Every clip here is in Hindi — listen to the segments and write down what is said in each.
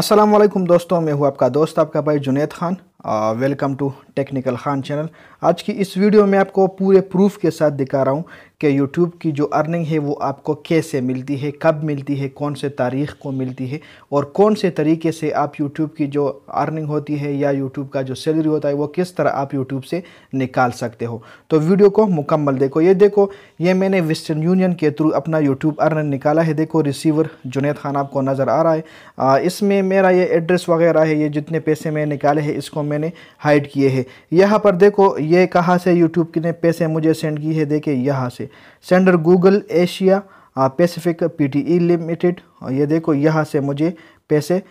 अस्सलाम वालेकुम दोस्तों मैं हूँ आपका दोस्त आपका भाई Juned Khan welcome to technical Khan channel आज की इस वीडियो में आपको पूरे प्रूफ के साथ दिखा रहा हूँ कि यूट्यूब की जो अर्निंग है वो आपको कैसे मिलती है कब मिलती है कौन से तारीख को मिलती है और कौन से तरीके से आप यूट्यूब की जो अर्निंग होती है या यूट्यूब का जो सैलरी होता है वो किस तरह आप यूट्यूब से निकाल सकते हो तो वीडियो को मुकम्मल देखो ये देखो ये मैंने वेस्टर्न यूनियन के थ्रू अपना यूट्यूब अर्निंग निकाला है देखो रिसीवर जुनेद खान आपको नज़र आ रहा है इसमें मेरा ये एड्रेस वगैरह है ये जितने पैसे मैंने निकाले हैं इसको मैंने हाइड किए हैं यहाँ पर देखो ये कहाँ से यूट्यूब कितने पैसे मुझे सेंड किए हैं देखे यहाँ से से sender Google Asia Pacific PTE limited ये देखो यहाँ से मुझे पैसे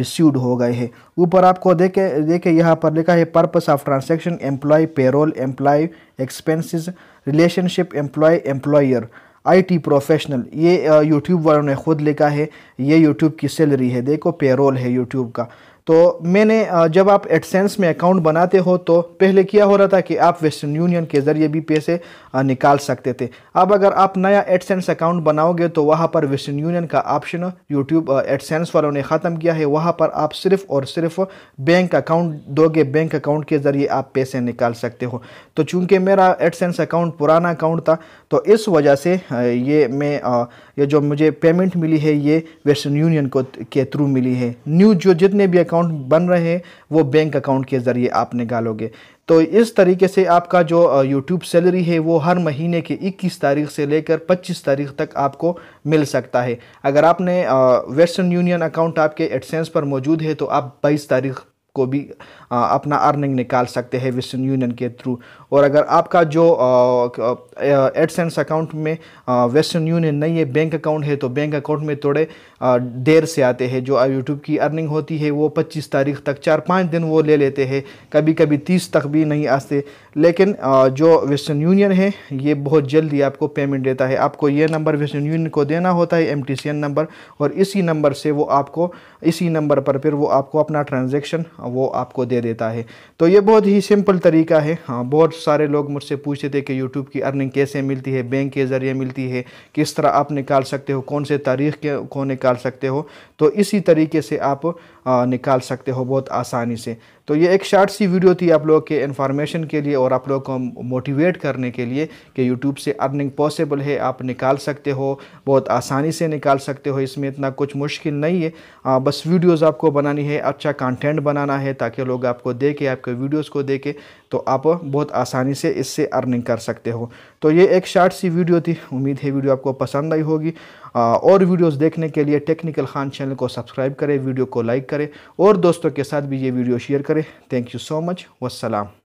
रिसीव्ड हो गए हैं ऊपर आपको देखे देखे यहाँ पर लिखा है purpose of transaction employee payroll employee expenses relationship employee employer IT professional ये यूट्यूब वालों ने खुद लिखा है ये यूट्यूब की सैलरी है देखो पेरोल है यूट्यूब का तो मैंने जब आप एडसेंस में अकाउंट बनाते हो तो पहले क्या हो रहा था कि आप वेस्टर्न यूनियन के ज़रिए भी पैसे निकाल सकते थे अब अगर आप नया एडसेंस अकाउंट बनाओगे तो वहाँ पर वेस्टर्न यूनियन का ऑप्शन यूट्यूब एडसेंस वालों ने ख़त्म किया है वहाँ पर आप सिर्फ और सिर्फ बैंक अकाउंट दोगे बैंक अकाउंट के ज़रिए आप पैसे निकाल सकते हो तो चूँकि मेरा एडसेंस अकाउंट पुराना अकाउंट था तो इस वजह से ये मैं ये जो मुझे पेमेंट मिली है ये वेस्टर्न यूनियन को के थ्रू मिली है न्यू जो जितने भी अकाउंट अकाउंट बन रहे हैं वो बैंक अकाउंट के ज़रिए आप निकालोगे तो इस तरीके से आपका जो यूट्यूब सैलरी है वो हर महीने के 21 तारीख से लेकर 25 तारीख तक आपको मिल सकता है अगर आपने वेस्टर्न यूनियन अकाउंट आपके एडसेंस पर मौजूद है तो आप 22 तारीख को भी आ, अपना अर्निंग निकाल सकते हैं वेस्टर्न यूनियन के थ्रू और अगर आपका जो एडसेंस अकाउंट में वेस्टर्न यूनियन नहीं है बैंक अकाउंट है तो बैंक अकाउंट में थोड़े देर से आते हैं जो यूट्यूब की अर्निंग होती है वो 25 तारीख तक चार पाँच दिन वो ले लेते हैं कभी कभी 30 तक भी नहीं आते लेकिन आ, जो वेस्टर्न यूनियन है ये बहुत जल्दी आपको पेमेंट देता है आपको ये नंबर वेस्टर्न यूनियन को देना होता है एम नंबर और इसी नंबर से वो आपको इसी नंबर पर फिर वो आपको अपना ट्रांजेक्शन वो आपको दे देता है तो ये बहुत ही सिंपल तरीका है हाँ बहुत सारे लोग मुझसे पूछते थे कि यूट्यूब की अर्निंग कैसे मिलती है बैंक के ज़रिए मिलती है किस तरह आप निकाल सकते हो कौन से तारीख के को निकाल सकते हो तो इसी तरीके से आप निकाल सकते हो बहुत आसानी से तो ये एक शार्ट सी वीडियो थी आप लोगों के इन्फॉर्मेशन के लिए और आप लोगों को मोटिवेट करने के लिए कि यूट्यूब से अर्निंग पॉसिबल है आप निकाल सकते हो बहुत आसानी से निकाल सकते हो इसमें इतना कुछ मुश्किल नहीं है बस वीडियोज़ आपको बनानी है अच्छा कंटेंट बनाना बनाना है ताकि लोग आपको देखें आपके वीडियोस को देखें तो आप बहुत आसानी से इससे अर्निंग कर सकते हो तो ये एक शार्ट सी वीडियो थी उम्मीद है वीडियो आपको पसंद आई होगी और वीडियोस देखने के लिए टेक्निकल खान चैनल को सब्सक्राइब करें वीडियो को लाइक करें और दोस्तों के साथ भी ये वीडियो शेयर करें थैंक यू सो मच वसलाम